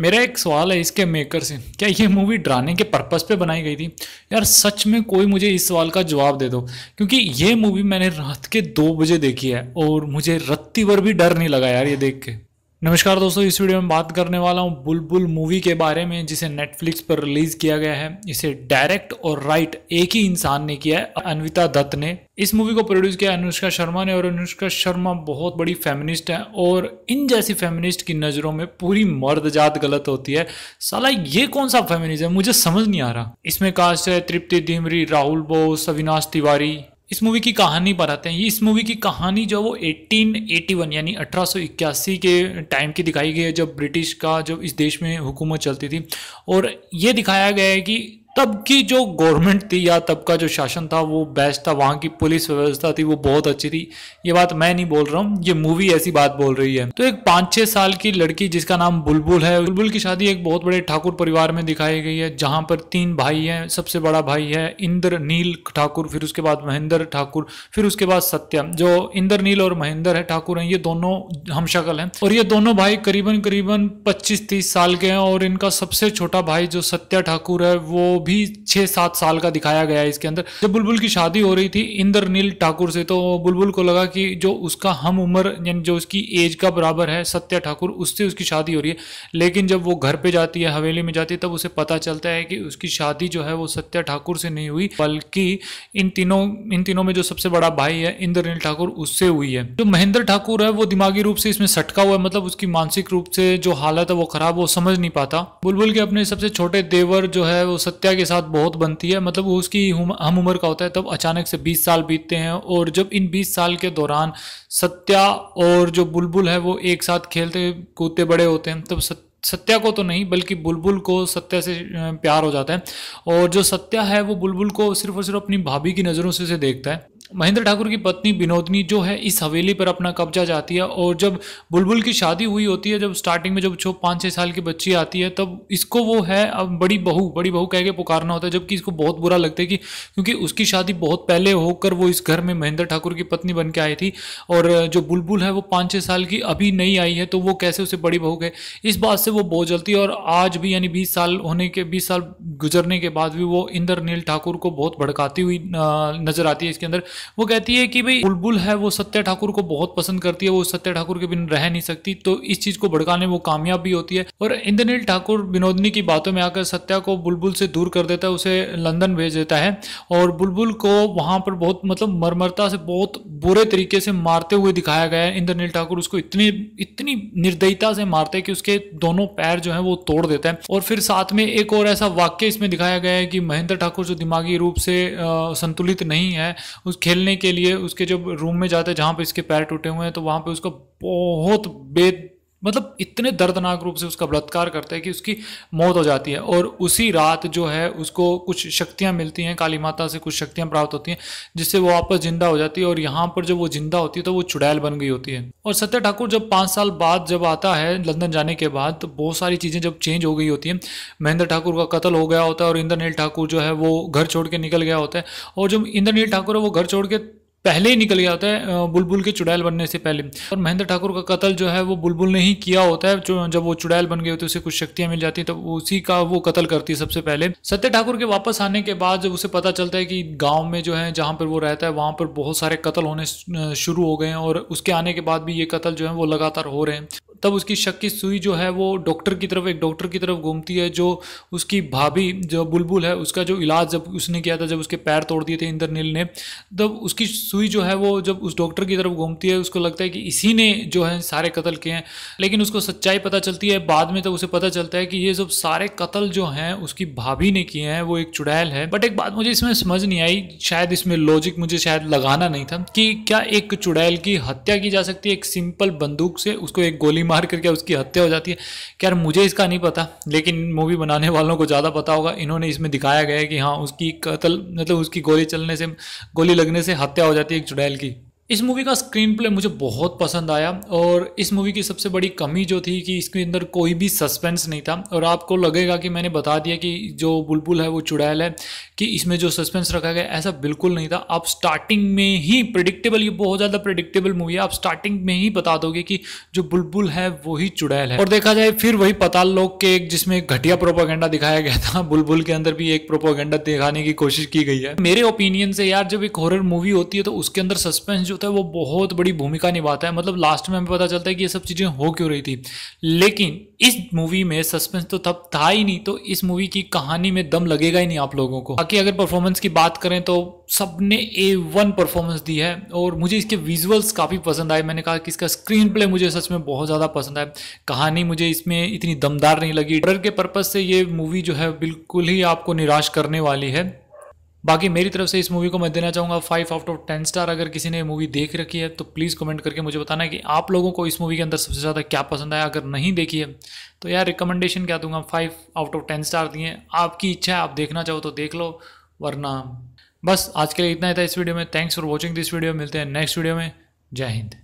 मेरा एक सवाल है इसके मेकर से क्या ये मूवी डराने के पर्पज पे बनाई गई थी यार सच में कोई मुझे इस सवाल का जवाब दे दो क्योंकि ये मूवी मैंने रात के दो बजे देखी है और मुझे रत्ती भर भी डर नहीं लगा यार ये देख के नमस्कार दोस्तों इस वीडियो में बात करने वाला हूँ बुलबुल मूवी के बारे में जिसे नेटफ्लिक्स पर रिलीज किया गया है इसे डायरेक्ट और राइट एक ही इंसान ने किया है अनविता दत्त ने इस मूवी को प्रोड्यूस किया अनुष्का शर्मा ने और अनुष्का शर्मा बहुत बड़ी फेमिनिस्ट है और इन जैसी फेमिनिस्ट की नज़रों में पूरी मर्द जात गलत होती है साला ये कौन सा फेमिनिज्म है मुझे समझ नहीं आ रहा इसमें कास्ट है तृप्ति धीमरी राहुल बोस अविनाश तिवारी इस मूवी की कहानी पर आते हैं इस मूवी की कहानी जो वो 1881 यानी 1881 के टाइम की दिखाई गई है जब ब्रिटिश का जब इस देश में हुकूमत चलती थी और ये दिखाया गया है कि तब की जो गवर्नमेंट थी या तब का जो शासन था वो बेस्ट था वहाँ की पुलिस व्यवस्था थी वो बहुत अच्छी थी ये बात मैं नहीं बोल रहा हूँ ये मूवी ऐसी बात बोल रही है तो एक पाँच छः साल की लड़की जिसका नाम बुलबुल है बुलबुल की शादी एक बहुत बड़े ठाकुर परिवार में दिखाई गई है जहाँ पर तीन भाई हैं सबसे बड़ा भाई है इंद्र नील ठाकुर फिर उसके बाद महेंद्र ठाकुर फिर उसके बाद सत्यम जो इंद्र नील और महेंद्र है ठाकुर हैं ये दोनों हमशक्ल है और ये दोनों भाई करीबन करीबन पच्चीस तीस साल के हैं और इनका सबसे छोटा भाई जो सत्या ठाकुर है वो भी छः सात साल का दिखाया गया है इसके अंदर जब बुलबुल की शादी हो रही थी इंद्रनील ठाकुर से तो बुलबुल को लगा कि जो उसका हम उम्र यानी जो उसकी एज का बराबर है सत्या ठाकुर उससे उसकी शादी हो रही है लेकिन जब वो घर पे जाती है हवेली में जाती है तब उसे पता चलता है कि उसकी शादी जो है वो सत्या ठाकुर से नहीं हुई बल्कि इन तीनों इन तीनों में जो सबसे बड़ा भाई है इंद्रनील ठाकुर उससे हुई है जो महेंद्र ठाकुर है वो दिमागी रूप से इसमें सटका हुआ है मतलब उसकी मानसिक रूप से जो हालत है वो खराब वो समझ नहीं पाता बुलबुल के अपने सबसे छोटे देवर जो है वो सत्या लड़का के साथ बहुत बनती है मतलब वो उसकी हम उम्र का होता है तब अचानक से 20 साल बीतते हैं और जब इन 20 साल के दौरान सत्या और जो बुलबुल है वो एक साथ खेलते कूदते बड़े होते हैं तब सत्या सत्या को तो नहीं बल्कि बुलबुल को सत्या से प्यार हो जाता है और जो सत्या है वो बुलबुल को सिर्फ और सिर्फ अपनी भाभी की नज़रों से, से देखता है महेंद्र ठाकुर की पत्नी बिनोदनी जो है इस हवेली पर अपना कब्जा जाती है और जब बुलबुल की शादी हुई होती है जब स्टार्टिंग में जब छो पाँच छः साल की बच्ची आती है तब इसको वो है अब बड़ी बहू बड़ी बहू कह के पुकारना होता है जबकि इसको बहुत बुरा लगता है कि क्योंकि उसकी शादी बहुत पहले होकर वो इस घर में महेंद्र ठाकुर की पत्नी बन के आई थी और जो बुलबुल है वो पाँच छः साल की अभी नहीं आई है तो वो कैसे उसे बड़ी बहू गए इस बात से वो बहुत जलती है और आज भी यानी बीस साल होने के बीस साल गुजरने के बाद भी वो इंद्रनील ठाकुर को बहुत भड़काती हुई नज़र आती है इसके अंदर वो कहती है कि भाई बुलबुल है वो सत्य ठाकुर को बहुत पसंद करती है वो सत्य ठाकुर के बिन रह नहीं सकती तो इस चीज को भड़काने वो कामयाब भी होती है और इंद्रनील ठाकुर विनोदनी की बातों में आकर सत्या को बुलबुल से दूर कर देता है उसे लंदन भेज देता है और बुलबुल को वहां पर बहुत मतलब मरमरता से बहुत बुरे तरीके से मारते हुए दिखाया गया है इंद्रनील ठाकुर उसको इतनी इतनी निर्दयता से मारते हैं कि उसके दोनों पैर जो है वो तोड़ देता है और फिर साथ में एक और ऐसा वाक्य इसमें दिखाया गया है कि महेंद्र ठाकुर जो दिमागी रूप से संतुलित नहीं है उस खेलने के लिए उसके जब रूम में जाते हैं जहाँ पर इसके पैर टूटे हुए हैं तो वहाँ पर उसको बहुत बेद मतलब इतने दर्दनाक रूप से उसका बलात्कार करता है कि उसकी मौत हो जाती है और उसी रात जो है उसको कुछ शक्तियाँ मिलती हैं काली माता से कुछ शक्तियाँ प्राप्त होती हैं जिससे वो वापस जिंदा हो जाती है और यहाँ पर जब वो जिंदा होती है तो वो चुड़ैल बन गई होती है और सत्य ठाकुर जब पाँच साल बाद जब आता है लंदन जाने के बाद तो बहुत सारी चीज़ें जब चेंज हो गई होती हैं महेंद्र ठाकुर का कत्ल हो गया होता है और इंद्रनील ठाकुर जो है वो घर छोड़ के निकल गया होता है और जब इंद्रनील ठाकुर है वो घर छोड़ के पहले ही निकल गया होता है बुलबुल के चुड़ैल बनने से पहले और महेंद्र ठाकुर का कत्ल जो है वो बुलबुल ने ही किया होता है जो जब वो चुड़ैल बन गए तो उसे कुछ शक्तियां मिल जाती तो उसी का वो कत्ल करती है सबसे पहले सत्य ठाकुर के वापस आने के बाद जब उसे पता चलता है कि गाँव में जो है जहाँ पर वो रहता है वहां पर बहुत सारे कत्ल होने शुरू हो गए हैं और उसके आने के बाद भी ये कत्ल जो है वो लगातार हो रहे हैं तब उसकी शक की सुई जो है वो डॉक्टर की तरफ एक डॉक्टर की तरफ घूमती है जो उसकी भाभी जो बुलबुल है उसका जो इलाज जब उसने किया था जब उसके पैर तोड़ दिए थे इंद्रनील ने तब उसकी सुई जो है वो जब उस डॉक्टर की तरफ घूमती है उसको लगता है कि इसी ने जो है सारे कत्ल किए हैं लेकिन उसको सच्चाई पता चलती है बाद में तब उसे पता चलता है कि ये सब सारे कत्ल जो हैं उसकी भाभी ने किए हैं वो एक चुड़ैल है बट एक बात मुझे इसमें समझ नहीं आई शायद इसमें लॉजिक मुझे शायद लगाना नहीं था कि क्या एक चुड़ैल की हत्या की जा सकती है एक सिंपल बंदूक से उसको एक गोली मार करके उसकी हत्या हो जाती है खैर मुझे इसका नहीं पता लेकिन मूवी बनाने वालों को ज़्यादा पता होगा इन्होंने इसमें दिखाया गया है कि हाँ उसकी कतल मतलब उसकी गोली चलने से गोली लगने से हत्या हो जाती है एक चुड़ैल की इस मूवी का स्क्रीन प्ले मुझे बहुत पसंद आया और इस मूवी की सबसे बड़ी कमी जो थी कि इसके अंदर कोई भी सस्पेंस नहीं था और आपको लगेगा कि मैंने बता दिया कि जो बुलबुल है वो चुड़ैल है कि इसमें जो सस्पेंस रखा गया ऐसा बिल्कुल नहीं था आप स्टार्टिंग में ही प्रिडिक्टेबल ये बहुत ज़्यादा प्रडिक्टेबल मूवी है आप स्टार्टिंग में ही बता दोगे कि जो बुलबुल है वही चुड़ैल है और देखा जाए फिर वही पताल लोग के जिसमें घटिया प्रोपोगेंडा दिखाया गया था बुलबुल के अंदर भी एक प्रोपोगेंडा दिखाने की कोशिश की गई है मेरे ओपिनियन से यार जब एक हॉरर मूवी होती है तो उसके अंदर सस्पेंस जो होता है वो बहुत बड़ी भूमिका निभाता है मतलब लास्ट में हमें पता चलता है कि ये सब चीज़ें हो क्यों रही थी लेकिन इस मूवी में सस्पेंस तो तब था ही नहीं तो इस मूवी की कहानी में दम लगेगा ही नहीं आप लोगों को बाकी अगर परफॉर्मेंस की बात करें तो सब ने ए वन परफॉर्मेंस दी है और मुझे इसके विजुअल्स काफ़ी पसंद आए मैंने कहा कि इसका स्क्रीन प्ले मुझे सच में बहुत ज़्यादा पसंद आए कहानी मुझे इसमें इतनी दमदार नहीं लगी डर के पर्पज़ से ये मूवी जो है बिल्कुल ही आपको निराश करने वाली है बाकी मेरी तरफ से इस मूवी को मैं देना चाहूँगा five out of ten star अगर किसी ने मूवी देख रखी है तो प्लीज़ कमेंट करके मुझे बताना कि आप लोगों को इस मूवी के अंदर सबसे ज़्यादा क्या पसंद आया अगर नहीं देखी है तो यार रिकमेंडेशन क्या दूंगा five out of ten star दिए आपकी इच्छा है आप देखना चाहो तो देख लो वरना बस आज के लिए इतना ही था इस वीडियो में thanks for watching this video मिलते हैं नेक्स्ट वीडियो में जय हिंद